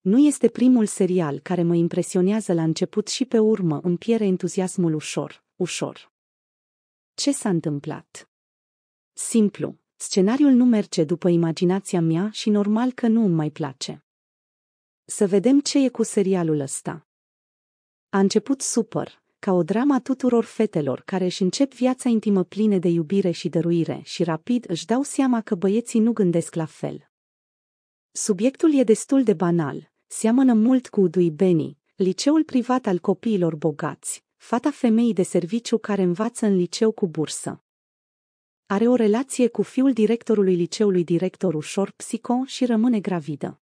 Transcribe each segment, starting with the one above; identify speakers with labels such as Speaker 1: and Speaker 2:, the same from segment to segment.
Speaker 1: Nu este primul serial care mă impresionează la început și pe urmă îmi piere entuziasmul ușor, ușor. Ce s-a întâmplat? Simplu, scenariul nu merge după imaginația mea și normal că nu îmi mai place. Să vedem ce e cu serialul ăsta. A început super, ca o drama tuturor fetelor care își încep viața intimă plină de iubire și dăruire și rapid își dau seama că băieții nu gândesc la fel. Subiectul e destul de banal, seamănă mult cu Udui Beni, liceul privat al copiilor bogați, fata femeii de serviciu care învață în liceu cu bursă. Are o relație cu fiul directorului liceului director ușor psico și rămâne gravidă.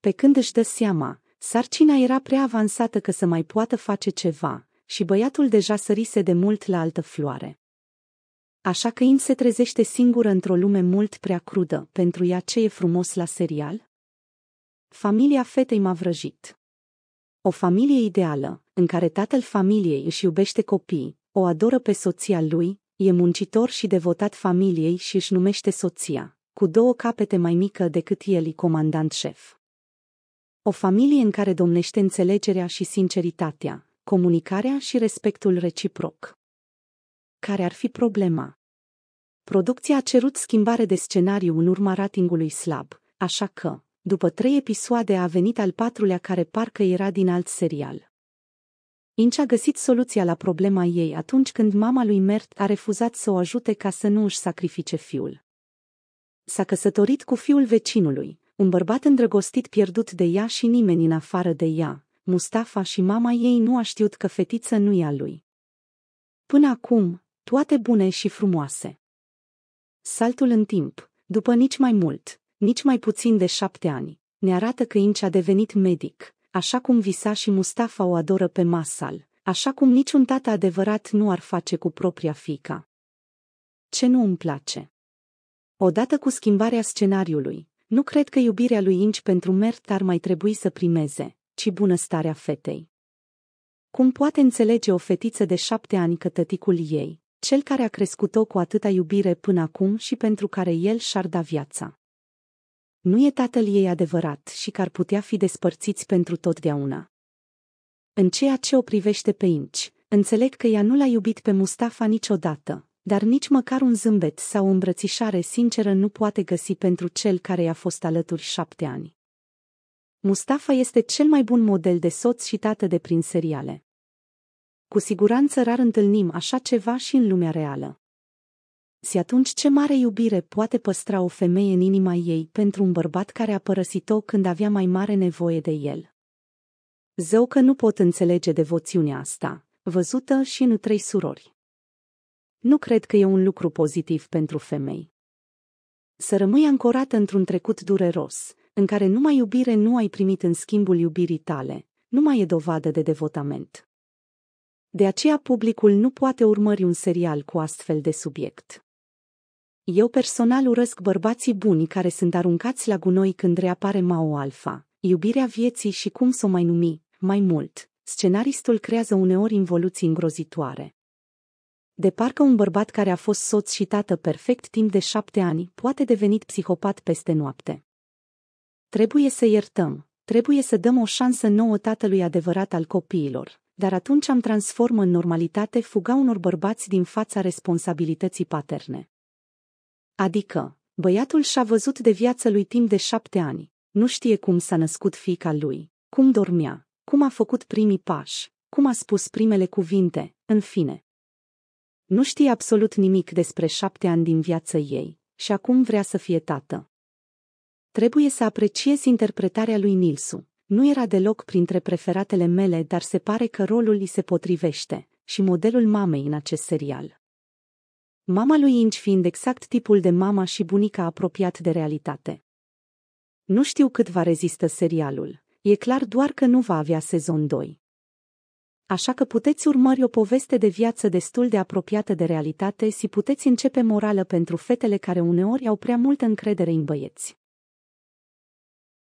Speaker 1: Pe când își dă seama, sarcina era prea avansată că să mai poată face ceva și băiatul deja sărise de mult la altă floare. Așa că Im se trezește singură într-o lume mult prea crudă pentru ea ce e frumos la serial? Familia fetei m-a vrăjit. O familie ideală, în care tatăl familiei își iubește copiii, o adoră pe soția lui, e muncitor și devotat familiei și își numește soția, cu două capete mai mică decât el, comandant șef. O familie în care domnește înțelegerea și sinceritatea, comunicarea și respectul reciproc. Care ar fi problema? Producția a cerut schimbare de scenariu în urma ratingului slab, așa că, după trei episoade a venit al patrulea care parcă era din alt serial. Inci a găsit soluția la problema ei atunci când mama lui Mert a refuzat să o ajute ca să nu își sacrifice fiul. S-a căsătorit cu fiul vecinului, un bărbat îndrăgostit pierdut de ea și nimeni în afară de ea, Mustafa și mama ei nu a știut că fetița nu e a lui. Până acum, toate bune și frumoase. Saltul în timp, după nici mai mult, nici mai puțin de șapte ani, ne arată că Inci a devenit medic, așa cum visa și Mustafa o adoră pe Masal, așa cum niciun tată adevărat nu ar face cu propria fica. Ce nu îmi place? Odată cu schimbarea scenariului, nu cred că iubirea lui Inci pentru Mert ar mai trebui să primeze, ci bunăstarea fetei. Cum poate înțelege o fetiță de șapte ani că tăticul ei, cel care a crescut-o cu atâta iubire până acum și pentru care el și-ar da viața. Nu e tatăl ei adevărat și că ar putea fi despărțiți pentru totdeauna. În ceea ce o privește pe Inci, înțeleg că ea nu l-a iubit pe Mustafa niciodată, dar nici măcar un zâmbet sau o îmbrățișare sinceră nu poate găsi pentru cel care i-a fost alături șapte ani. Mustafa este cel mai bun model de soț și tată de prin seriale. Cu siguranță rar întâlnim așa ceva și în lumea reală. Și atunci ce mare iubire poate păstra o femeie în inima ei pentru un bărbat care a părăsit-o când avea mai mare nevoie de el. Zău că nu pot înțelege devoțiunea asta, văzută și în trei surori. Nu cred că e un lucru pozitiv pentru femei. Să rămâi ancorată într-un trecut dureros, în care numai iubire nu ai primit în schimbul iubirii tale, nu mai e dovadă de devotament. De aceea publicul nu poate urmări un serial cu astfel de subiect. Eu personal urăsc bărbații buni care sunt aruncați la gunoi când reapare Mao Alfa, iubirea vieții și cum să o mai numi, mai mult, scenaristul creează uneori involuții îngrozitoare. De parcă un bărbat care a fost soț și tată perfect timp de șapte ani poate deveni psihopat peste noapte. Trebuie să iertăm, trebuie să dăm o șansă nouă tatălui adevărat al copiilor, dar atunci am transformă în normalitate fuga unor bărbați din fața responsabilității paterne. Adică, băiatul și-a văzut de viață lui timp de șapte ani, nu știe cum s-a născut fica lui, cum dormea, cum a făcut primii pași, cum a spus primele cuvinte, în fine. Nu știe absolut nimic despre șapte ani din viață ei și acum vrea să fie tată. Trebuie să apreciezi interpretarea lui Nilsu, nu era deloc printre preferatele mele, dar se pare că rolul îi se potrivește și modelul mamei în acest serial. Mama lui Inci fiind exact tipul de mama și bunica apropiat de realitate. Nu știu cât va rezistă serialul. E clar doar că nu va avea sezon 2. Așa că puteți urmări o poveste de viață destul de apropiată de realitate și puteți începe morală pentru fetele care uneori au prea multă încredere în băieți.